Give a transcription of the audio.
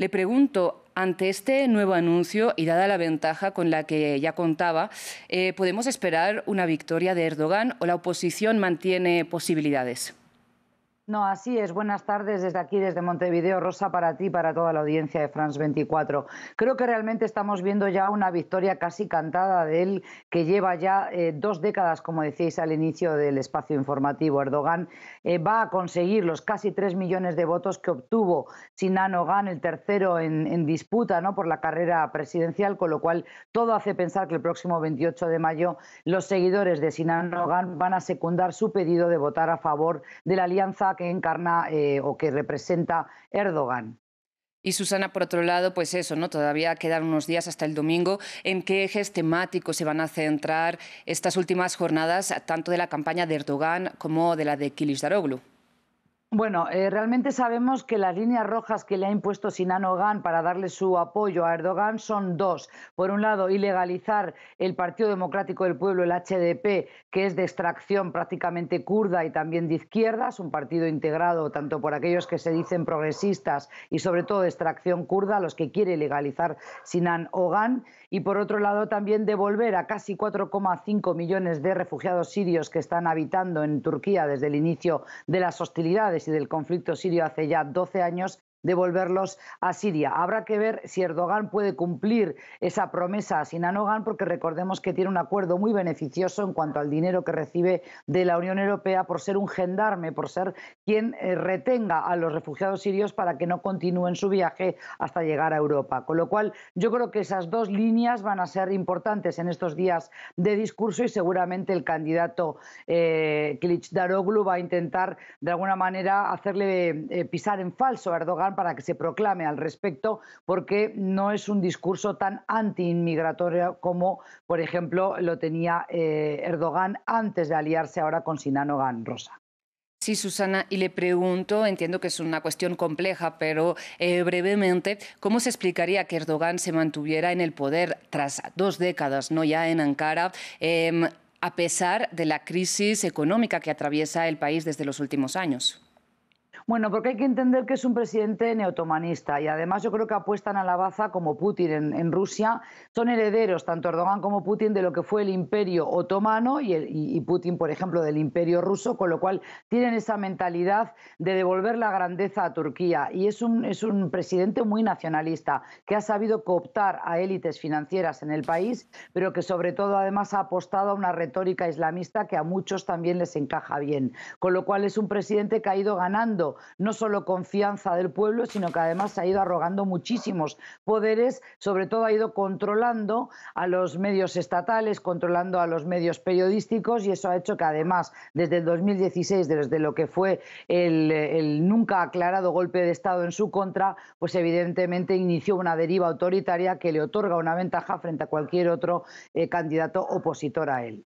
Le pregunto, ante este nuevo anuncio y dada la ventaja con la que ya contaba, eh, ¿podemos esperar una victoria de Erdogan o la oposición mantiene posibilidades? No, así es. Buenas tardes desde aquí, desde Montevideo. Rosa, para ti, para toda la audiencia de France 24. Creo que realmente estamos viendo ya una victoria casi cantada de él, que lleva ya eh, dos décadas, como decíais al inicio del espacio informativo. Erdogan eh, va a conseguir los casi tres millones de votos que obtuvo Sinan Ogan, el tercero en, disputa ¿no? por la carrera presidencial, con lo cual todo hace pensar que el próximo 28 de mayo los seguidores de Sinan Ogan van a secundar su pedido de votar a favor de la alianza que encarna eh, o que representa Erdogan. Y Susana, por otro lado, pues eso, ¿no? Todavía quedan unos días hasta el domingo. ¿En qué ejes temáticos se van a centrar estas últimas jornadas, tanto de la campaña de Erdogan como de la de Kilis Daroglu? Bueno, eh, realmente sabemos que las líneas rojas que le ha impuesto Sinan Ogan para darle su apoyo a Erdogan son dos. Por un lado, ilegalizar el Partido Democrático del Pueblo, el HDP, que es de extracción prácticamente kurda y también de izquierda. Es un partido integrado tanto por aquellos que se dicen progresistas y sobre todo de extracción kurda, los que quiere legalizar Sinan Ogan. Y por otro lado, también devolver a casi 4,5 millones de refugiados sirios que están habitando en Turquía desde el inicio de las hostilidades y del conflicto sirio hace ya 12 años devolverlos a Siria. Habrá que ver si Erdogan puede cumplir esa promesa a Sinanogan, porque recordemos que tiene un acuerdo muy beneficioso en cuanto al dinero que recibe de la Unión Europea por ser un gendarme, por ser quien eh, retenga a los refugiados sirios para que no continúen su viaje hasta llegar a Europa. Con lo cual, yo creo que esas dos líneas van a ser importantes en estos días de discurso y seguramente el candidato eh, Daroglu va a intentar de alguna manera hacerle eh, pisar en falso a Erdogan para que se proclame al respecto, porque no es un discurso tan anti-inmigratorio como, por ejemplo, lo tenía eh, Erdogan antes de aliarse ahora con Sinan Rosa. Sí, Susana, y le pregunto, entiendo que es una cuestión compleja, pero eh, brevemente, ¿cómo se explicaría que Erdogan se mantuviera en el poder tras dos décadas, no ya en Ankara, em, a pesar de la crisis económica que atraviesa el país desde los últimos años? Bueno, porque hay que entender que es un presidente neotomanista y además yo creo que apuestan a la baza como Putin en, Rusia. Son herederos, tanto Erdogan como Putin, de lo que fue el imperio otomano y, Putin, por ejemplo, del imperio ruso, con lo cual tienen esa mentalidad de devolver la grandeza a Turquía. Y es un, es un presidente muy nacionalista que ha sabido cooptar a élites financieras en el país, pero que sobre todo además ha apostado a una retórica islamista que a muchos también les encaja bien. Con lo cual es un presidente que ha ido ganando no solo confianza del pueblo, sino que además se ha ido arrogando muchísimos poderes, sobre todo ha ido controlando a los medios estatales, controlando a los medios periodísticos y eso ha hecho que además desde el 2016, desde lo que fue el, nunca aclarado golpe de Estado en su contra, pues evidentemente inició una deriva autoritaria que le otorga una ventaja frente a cualquier otro eh, candidato opositor a él.